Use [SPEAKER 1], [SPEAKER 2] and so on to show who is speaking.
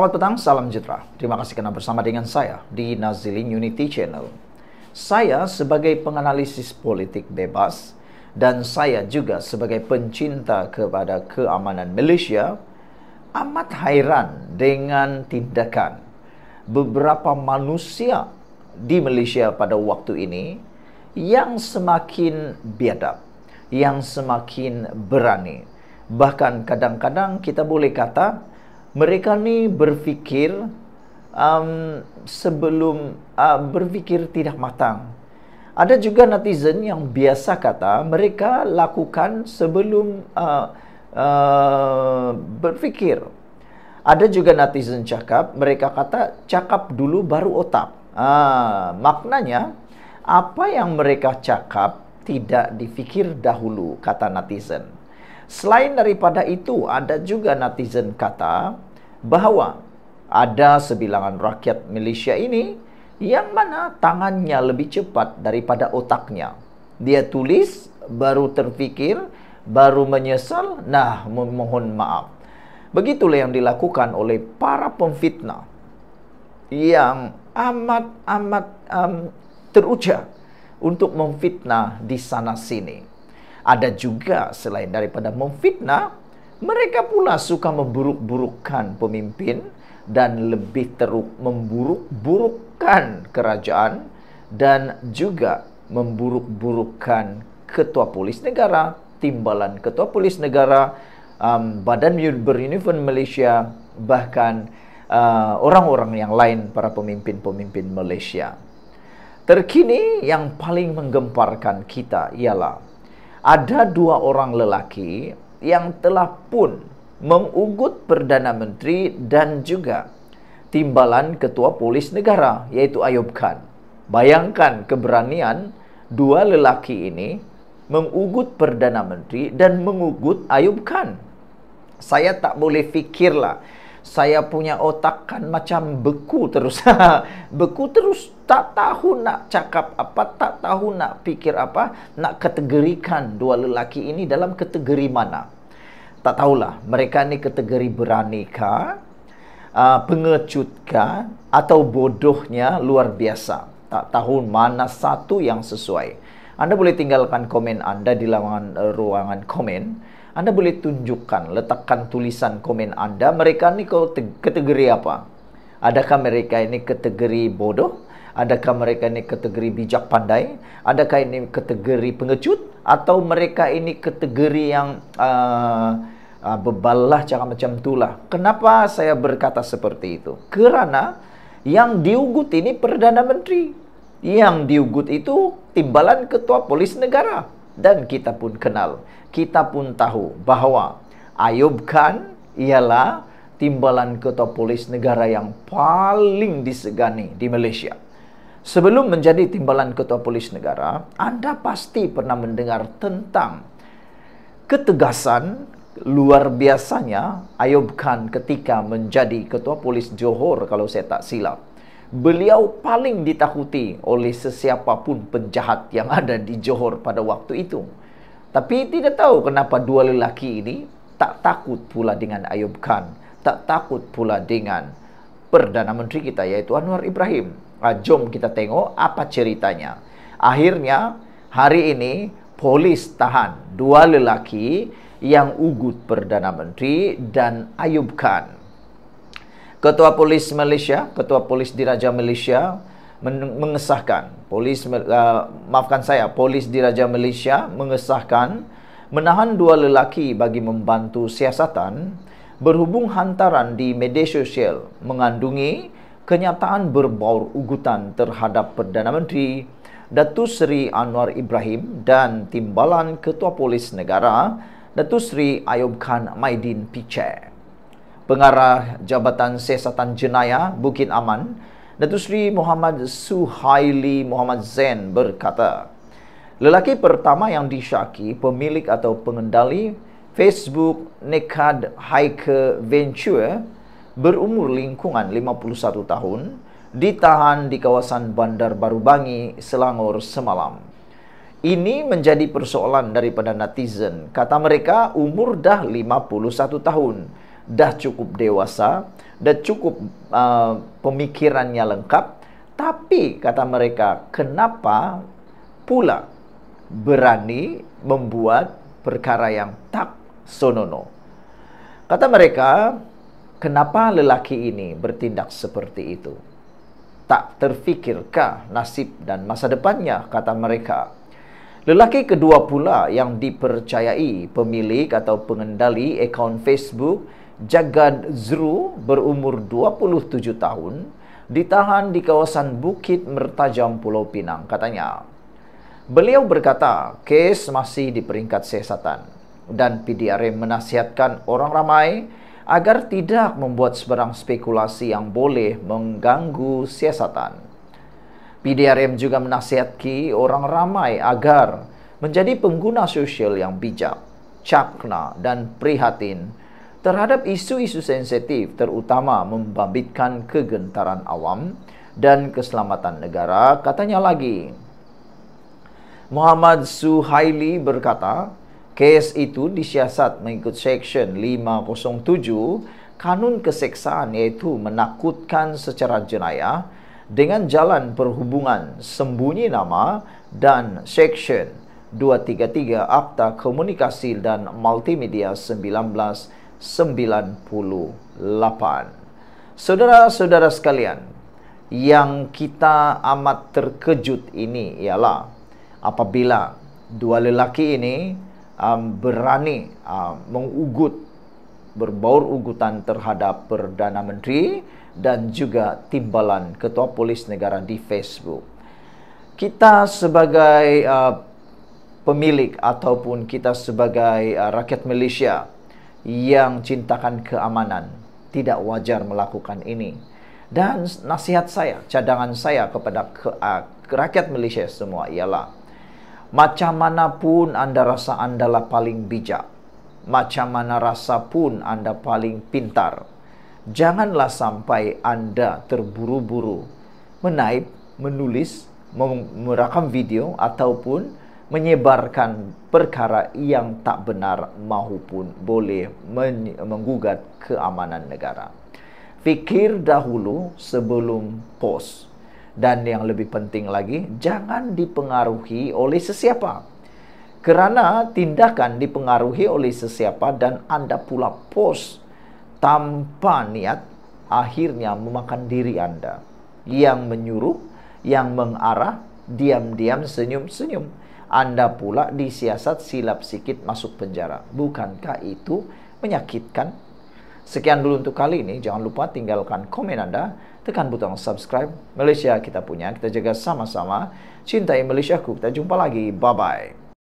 [SPEAKER 1] Selamat petang, salam sejahtera. Terima kasih kerana bersama dengan saya di Nazilin Unity Channel. Saya sebagai penganalisis politik bebas dan saya juga sebagai pencinta kepada keamanan Malaysia amat hairan dengan tindakan beberapa manusia di Malaysia pada waktu ini yang semakin biadab, yang semakin berani. Bahkan kadang-kadang kita boleh kata mereka ni berfikir um, sebelum uh, berfikir tidak matang. Ada juga netizen yang biasa kata mereka lakukan sebelum uh, uh, berfikir. Ada juga netizen cakap mereka kata cakap dulu baru otak. Ah, maknanya apa yang mereka cakap tidak difikir dahulu kata netizen. Selain daripada itu, ada juga netizen kata bahawa ada sebilangan rakyat Malaysia ini yang mana tangannya lebih cepat daripada otaknya. Dia tulis, baru terfikir, baru menyesal, nah memohon maaf. Begitulah yang dilakukan oleh para pemfitnah yang amat-amat um, teruja untuk memfitnah di sana-sini ada juga selain daripada memfitnah mereka pula suka memburuk-burukkan pemimpin dan lebih teruk memburuk-burukkan kerajaan dan juga memburuk-burukkan ketua polis negara timbalan ketua polis negara um, badan beruniform Malaysia bahkan uh, orang-orang uh, yang lain para pemimpin-pemimpin Malaysia terkini yang paling menggemparkan kita ialah ada dua orang lelaki yang telah pun mengugut Perdana Menteri dan juga timbalan Ketua Polis Negara yaitu Ayub Khan. Bayangkan keberanian dua lelaki ini mengugut Perdana Menteri dan mengugut Ayub Khan. Saya tak boleh fikirlah saya punya otak kan macam beku terus. beku terus tak tahu nak cakap apa, tak tahu nak fikir apa, nak kategorikan dua lelaki ini dalam kategori mana. Tak tahulah, mereka ni kategori beraneka, uh, ah, pengecutka atau bodohnya luar biasa. Tak tahu mana satu yang sesuai. Anda boleh tinggalkan komen anda di laman, uh, ruangan komen. Anda boleh tunjukkan, letakkan tulisan komen Anda, mereka ni kategori apa? Adakah mereka ini kategori bodoh? Adakah mereka ini kategori bijak pandai? Adakah ini kategori pengecut? Atau mereka ini kategori yang uh, ah, uh, ah, bebal lah, macam itulah. Kenapa saya berkata seperti itu? Kerana yang diugut ini Perdana Menteri. Yang diugut itu timbalan ketua polis negara dan kita pun kenal kita pun tahu bahawa Ayub Khan ialah timbalan ketua polis negara yang paling disegani di Malaysia sebelum menjadi timbalan ketua polis negara anda pasti pernah mendengar tentang ketegasan luar biasanya Ayub Khan ketika menjadi ketua polis Johor kalau saya tak silap beliau paling ditakuti oleh sesiapa pun penjahat yang ada di Johor pada waktu itu. Tapi tidak tahu kenapa dua lelaki ini tak takut pula dengan Ayub Khan, tak takut pula dengan Perdana Menteri kita yaitu Anwar Ibrahim. Nah, jom kita tengok apa ceritanya. Akhirnya hari ini polis tahan dua lelaki yang ugut Perdana Menteri dan Ayub Khan. Ketua Polis Malaysia, Ketua Polis Diraja Malaysia mengesahkan polis uh, maafkan saya polis diraja Malaysia mengesahkan menahan dua lelaki bagi membantu siasatan berhubung hantaran di media sosial mengandungi kenyataan berbau ugutan terhadap Perdana Menteri Datu Seri Anwar Ibrahim dan timbalan Ketua Polis Negara Datu Seri Ayub Khan Maidin Pichai. Pengarah Jabatan Siasatan Jenayah Bukit Aman, Datuk Seri Muhammad Suhaili Muhammad Zain berkata, lelaki pertama yang disyaki pemilik atau pengendali Facebook Nekad Hiker Venture berumur lingkungan 51 tahun ditahan di kawasan Bandar Baru Bangi, Selangor semalam. Ini menjadi persoalan daripada netizen. Kata mereka, umur dah 51 tahun dah cukup dewasa, dah cukup uh, pemikirannya lengkap, tapi kata mereka, kenapa pula berani membuat perkara yang tak sonono? Kata mereka, kenapa lelaki ini bertindak seperti itu? Tak terfikirkah nasib dan masa depannya, kata mereka. Lelaki kedua pula yang dipercayai pemilik atau pengendali akaun Facebook Jagad Zru berumur 27 tahun ditahan di kawasan Bukit Mertajam Pulau Pinang katanya. Beliau berkata, kes masih di peringkat siasatan dan PDRM menasihatkan orang ramai agar tidak membuat sebarang spekulasi yang boleh mengganggu siasatan. PDRM juga menasihatki orang ramai agar menjadi pengguna sosial yang bijak, cakna dan prihatin terhadap isu-isu sensitif terutama membabitkan kegentaran awam dan keselamatan negara katanya lagi Muhammad Suhaili berkata kes itu disiasat mengikut section 507 kanun keseksaan iaitu menakutkan secara jenayah dengan jalan perhubungan sembunyi nama dan section 233 Akta Komunikasi dan Multimedia 1900 98. Saudara-saudara sekalian, yang kita amat terkejut ini ialah apabila dua lelaki ini um, berani um, mengugut berbaur ugutan terhadap perdana menteri dan juga timbalan ketua polis negara di Facebook. Kita sebagai uh, pemilik ataupun kita sebagai uh, rakyat Malaysia yang cintakan keamanan tidak wajar melakukan ini. Dan nasihat saya, cadangan saya kepada ke, uh, rakyat Malaysia semua ialah macam mana pun anda rasa anda lah paling bijak, macam mana rasa pun anda paling pintar, janganlah sampai anda terburu-buru menaip, menulis, merakam video ataupun menyebarkan perkara yang tak benar mahupun boleh menggugat keamanan negara. Fikir dahulu sebelum post. Dan yang lebih penting lagi, jangan dipengaruhi oleh sesiapa. Kerana tindakan dipengaruhi oleh sesiapa dan anda pula post tanpa niat akhirnya memakan diri anda yang menyuruh, yang mengarah, diam-diam senyum-senyum. Anda pula disiasat silap sikit masuk penjara. Bukankah itu menyakitkan? Sekian dulu untuk kali ini. Jangan lupa tinggalkan komen Anda. Tekan butang subscribe. Malaysia kita punya. Kita jaga sama-sama. Cintai Malaysia ku. Kita jumpa lagi. Bye-bye.